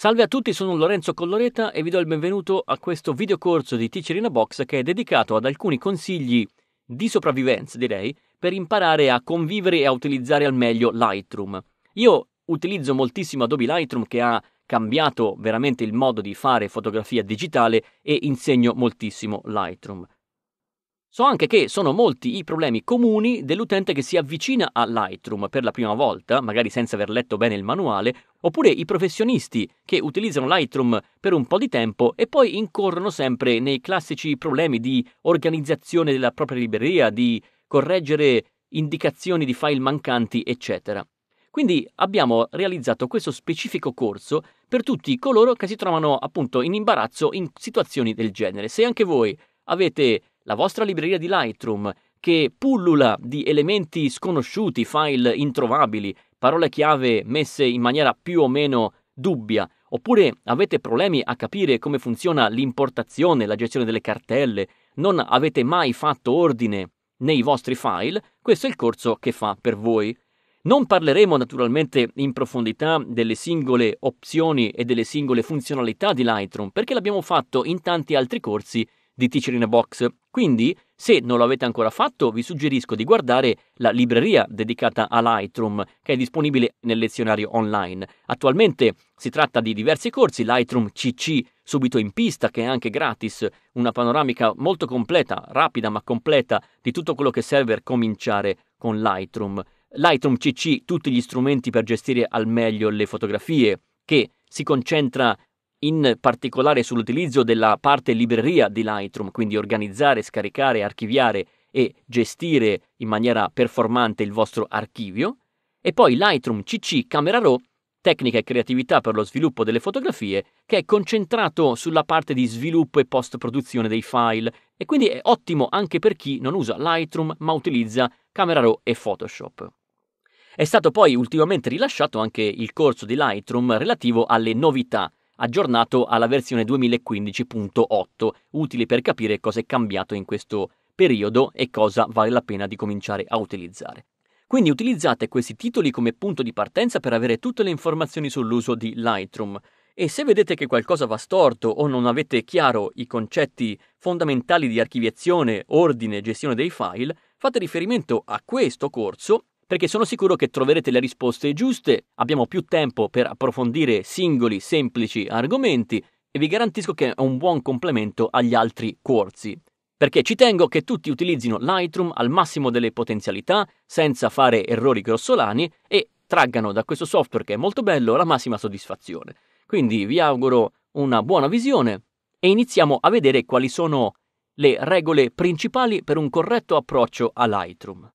Salve a tutti, sono Lorenzo Colloreta e vi do il benvenuto a questo videocorso di Teacher in a Box che è dedicato ad alcuni consigli di sopravvivenza, direi, per imparare a convivere e a utilizzare al meglio Lightroom. Io utilizzo moltissimo Adobe Lightroom che ha cambiato veramente il modo di fare fotografia digitale e insegno moltissimo Lightroom. So anche che sono molti i problemi comuni dell'utente che si avvicina a Lightroom per la prima volta, magari senza aver letto bene il manuale, oppure i professionisti che utilizzano Lightroom per un po' di tempo e poi incorrono sempre nei classici problemi di organizzazione della propria libreria, di correggere indicazioni di file mancanti, eccetera. Quindi abbiamo realizzato questo specifico corso per tutti coloro che si trovano appunto in imbarazzo in situazioni del genere. Se anche voi avete la vostra libreria di Lightroom che pullula di elementi sconosciuti, file introvabili, parole chiave messe in maniera più o meno dubbia, oppure avete problemi a capire come funziona l'importazione, la gestione delle cartelle, non avete mai fatto ordine nei vostri file, questo è il corso che fa per voi. Non parleremo naturalmente in profondità delle singole opzioni e delle singole funzionalità di Lightroom, perché l'abbiamo fatto in tanti altri corsi di Teacher in a Box. Quindi, se non lo avete ancora fatto, vi suggerisco di guardare la libreria dedicata a Lightroom, che è disponibile nel lezionario online. Attualmente si tratta di diversi corsi, Lightroom CC subito in pista, che è anche gratis, una panoramica molto completa, rapida ma completa, di tutto quello che serve per cominciare con Lightroom. Lightroom CC, tutti gli strumenti per gestire al meglio le fotografie, che si concentra in particolare sull'utilizzo della parte libreria di Lightroom, quindi organizzare, scaricare, archiviare e gestire in maniera performante il vostro archivio, e poi Lightroom CC Camera Raw, tecnica e creatività per lo sviluppo delle fotografie, che è concentrato sulla parte di sviluppo e post-produzione dei file, e quindi è ottimo anche per chi non usa Lightroom ma utilizza Camera Raw e Photoshop. È stato poi ultimamente rilasciato anche il corso di Lightroom relativo alle novità aggiornato alla versione 2015.8, utile per capire cosa è cambiato in questo periodo e cosa vale la pena di cominciare a utilizzare. Quindi utilizzate questi titoli come punto di partenza per avere tutte le informazioni sull'uso di Lightroom. E se vedete che qualcosa va storto o non avete chiaro i concetti fondamentali di archiviazione, ordine e gestione dei file, fate riferimento a questo corso perché sono sicuro che troverete le risposte giuste, abbiamo più tempo per approfondire singoli, semplici argomenti e vi garantisco che è un buon complemento agli altri corsi. Perché ci tengo che tutti utilizzino Lightroom al massimo delle potenzialità, senza fare errori grossolani e traggano da questo software che è molto bello la massima soddisfazione. Quindi vi auguro una buona visione e iniziamo a vedere quali sono le regole principali per un corretto approccio a Lightroom.